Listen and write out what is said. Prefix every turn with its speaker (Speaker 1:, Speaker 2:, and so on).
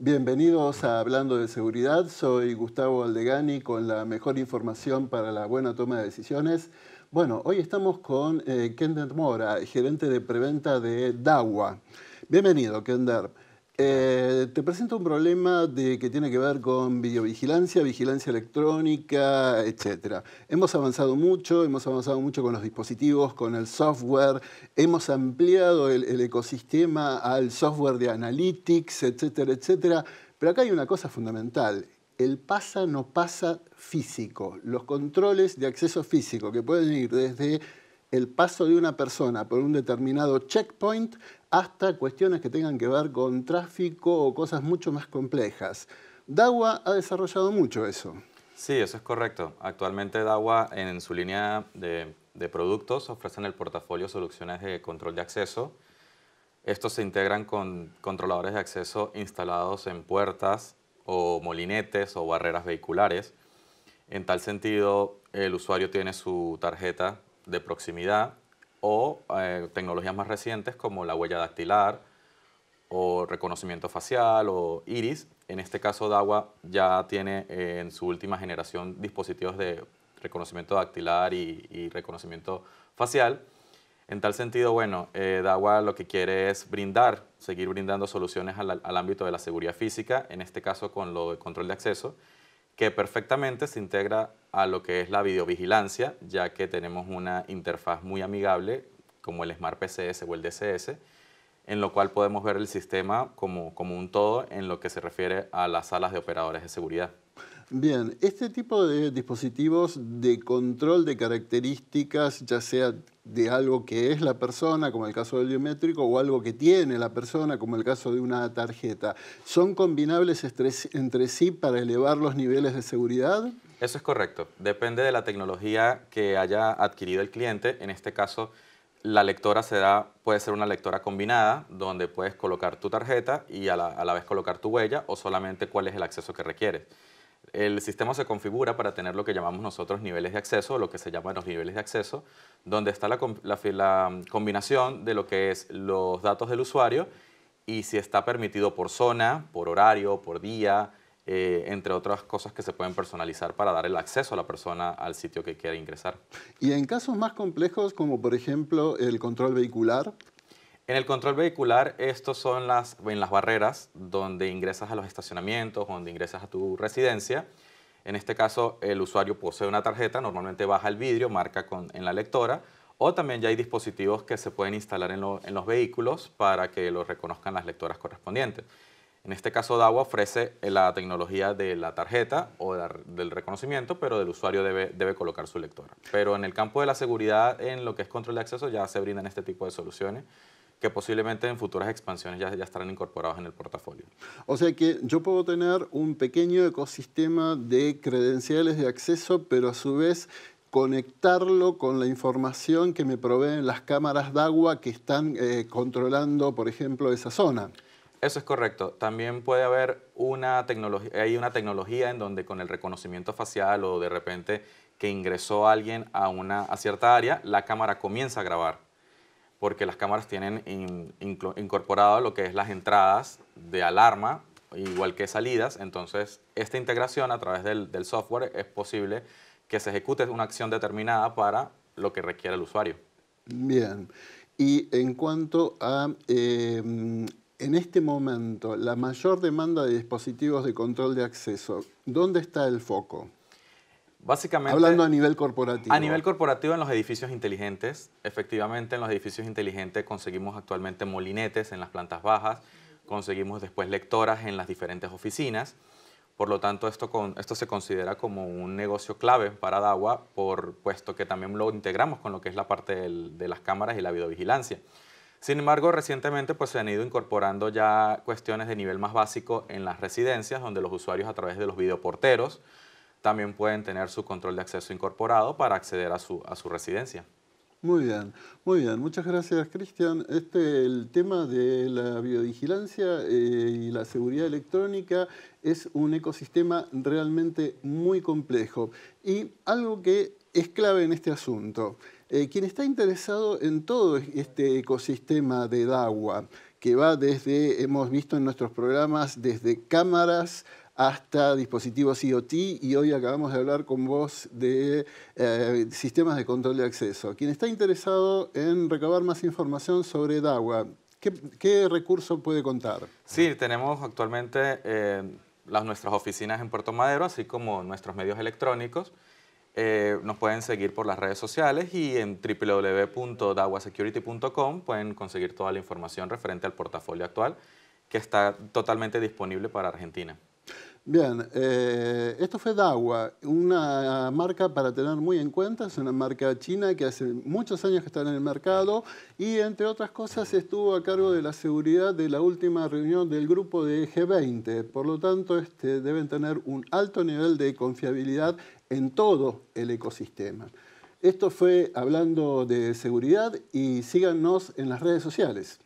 Speaker 1: Bienvenidos a Hablando de Seguridad. Soy Gustavo Aldegani con la mejor información para la buena toma de decisiones. Bueno, hoy estamos con eh, Mora, gerente de preventa de DAWA. Bienvenido, Kender. Eh, te presento un problema que tiene que ver con videovigilancia, vigilancia electrónica, etc. Hemos avanzado mucho, hemos avanzado mucho con los dispositivos, con el software, hemos ampliado el, el ecosistema al software de analytics, etcétera, etcétera. Pero acá hay una cosa fundamental, el pasa no pasa físico, los controles de acceso físico que pueden ir desde el paso de una persona por un determinado checkpoint hasta cuestiones que tengan que ver con tráfico o cosas mucho más complejas. DAWA ha desarrollado mucho eso.
Speaker 2: Sí, eso es correcto. Actualmente DAWA en su línea de, productos ofrece en el portafolio soluciones de control de acceso. Estos se integran con controladores de acceso instalados en puertas o molinetes o barreras vehiculares. En tal sentido, el usuario tiene su tarjeta de proximidad o eh, tecnologías más recientes como la huella dactilar o reconocimiento facial o iris. En este caso, DAWA ya tiene eh, en su última generación dispositivos de reconocimiento dactilar y, reconocimiento facial. En tal sentido, bueno, eh, DAWA lo que quiere es brindar, seguir brindando soluciones al, al ámbito de la seguridad física, en este caso con lo de control de acceso, que perfectamente se integra a lo que es la videovigilancia, ya que tenemos una interfaz muy amigable como el Smart PCS o el DCS, en lo cual podemos ver el sistema como un todo en lo que se refiere a las salas de operadores de seguridad.
Speaker 1: Bien, este tipo de dispositivos de control de características, ya sea de algo que es la persona, como el caso del biométrico, o algo que tiene la persona, como el caso de una tarjeta, ¿son combinables entre sí para elevar los niveles de seguridad?
Speaker 2: Eso es correcto. Depende de la tecnología que haya adquirido el cliente. En este caso, la lectora puede ser una lectora combinada, donde puedes colocar tu tarjeta y a la vez colocar tu huella, o solamente cuál es el acceso que requieres el sistema se configura para tener lo que llamamos nosotros niveles de acceso, lo que se llama los niveles de acceso, donde está la, mm, combinación de lo que es los datos del usuario y si está permitido por zona, por horario, por día, eh, entre otras cosas que se pueden personalizar para dar el acceso a la persona al sitio que quiera ingresar.
Speaker 1: Y en casos más complejos, como por ejemplo el control vehicular,
Speaker 2: en el control vehicular, estos son las, en las barreras donde ingresas a los estacionamientos, donde ingresas a tu residencia. En este caso, el usuario posee una tarjeta, normalmente baja el vidrio, marca con, en la lectora, o también ya hay dispositivos que se pueden instalar en, en los vehículos para que los reconozcan las lectoras correspondientes. En este caso, DAWA ofrece la tecnología de la tarjeta o del reconocimiento, pero el usuario debe, debe colocar su lectora. Pero en el campo de la seguridad, en lo que es control de acceso, ya se brindan este tipo de soluciones que posiblemente en futuras expansiones ya, estarán incorporados en el portafolio.
Speaker 1: O sea que yo puedo tener un pequeño ecosistema de credenciales de acceso, pero a su vez conectarlo con la información que me proveen las cámaras de agua que están eh, controlando, por ejemplo, esa zona.
Speaker 2: Eso es correcto. También puede haber una tecnología, hay una tecnología en donde con el reconocimiento facial o de repente que ingresó alguien a una a cierta área, la cámara comienza a grabar porque las cámaras tienen incorporado lo que es las entradas de alarma, igual que salidas. Entonces, esta integración a través del, software es posible que se ejecute una acción determinada para lo que requiere el usuario.
Speaker 1: Bien. Y en cuanto a, eh, en este momento, la mayor demanda de dispositivos de control de acceso, ¿dónde está el foco? Hablando a nivel corporativo. A nivel
Speaker 2: corporativo en los edificios inteligentes. Efectivamente, en los edificios inteligentes conseguimos actualmente molinetes en las plantas bajas, conseguimos después lectoras en las diferentes oficinas. Por lo tanto, esto, esto se considera como un negocio clave para Dagua, por, puesto que también lo integramos con lo que es la parte de las cámaras y la videovigilancia. Sin embargo, recientemente pues, se han ido incorporando ya cuestiones de nivel más básico en las residencias, donde los usuarios a través de los videoporteros, también pueden tener su control de acceso incorporado para acceder a su, a su residencia.
Speaker 1: Muy bien, muy bien. Muchas gracias, Cristian. Este, el tema de la biodigilancia eh, y la seguridad electrónica es un ecosistema realmente muy complejo y algo que es clave en este asunto. Eh, quien está interesado en todo este ecosistema de DAWA, que va desde, hemos visto en nuestros programas, desde cámaras hasta dispositivos IoT y hoy acabamos de hablar con vos de eh, sistemas de control de acceso. Quien está interesado en recabar más información sobre DAWA, ¿qué, recurso puede contar?
Speaker 2: Sí, tenemos actualmente eh, las, nuestras oficinas en Puerto Madero, así como nuestros medios electrónicos. Eh, nos pueden seguir por las redes sociales y en www.dawasecurity.com pueden conseguir toda la información referente al portafolio actual que está totalmente disponible para Argentina.
Speaker 1: Bien, eh, esto fue Dawa, una marca para tener muy en cuenta, es una marca china que hace muchos años que está en el mercado y entre otras cosas estuvo a cargo de la seguridad de la última reunión del grupo de G20, por lo tanto este, deben tener un alto nivel de confiabilidad en todo el ecosistema. Esto fue hablando de seguridad y síganos en las redes sociales.